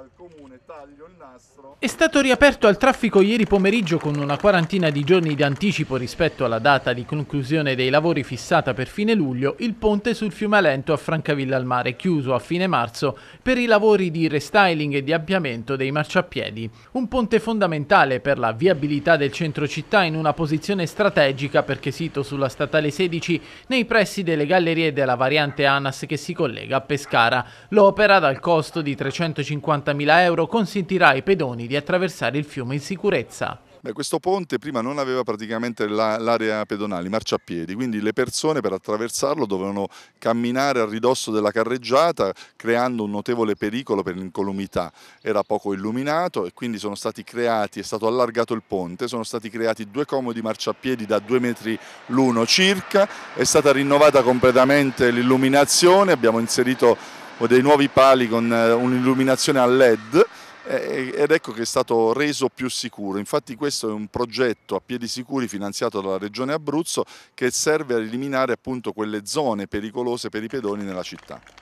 al comune Taglio il Nastro. È stato riaperto al traffico ieri pomeriggio con una quarantina di giorni di anticipo rispetto alla data di conclusione dei lavori fissata per fine luglio il ponte sul fiume Lento a Francavilla al Mare, chiuso a fine marzo per i lavori di restyling e di ampliamento dei marciapiedi. Un ponte fondamentale per la viabilità del centro città in una posizione strategica perché sito sulla statale 16 nei pressi delle gallerie della variante ANAS che si collega a Pescara. L'opera dal costo di 350 50.000 euro consentirà ai pedoni di attraversare il fiume in sicurezza. Beh, questo ponte prima non aveva praticamente l'area pedonale, i marciapiedi, quindi le persone per attraversarlo dovevano camminare a ridosso della carreggiata creando un notevole pericolo per l'incolumità. Era poco illuminato e quindi sono stati creati, è stato allargato il ponte, sono stati creati due comodi marciapiedi da due metri l'uno circa, è stata rinnovata completamente l'illuminazione, abbiamo inserito o dei nuovi pali con eh, un'illuminazione a led eh, ed ecco che è stato reso più sicuro. Infatti questo è un progetto a piedi sicuri finanziato dalla Regione Abruzzo che serve a eliminare appunto quelle zone pericolose per i pedoni nella città.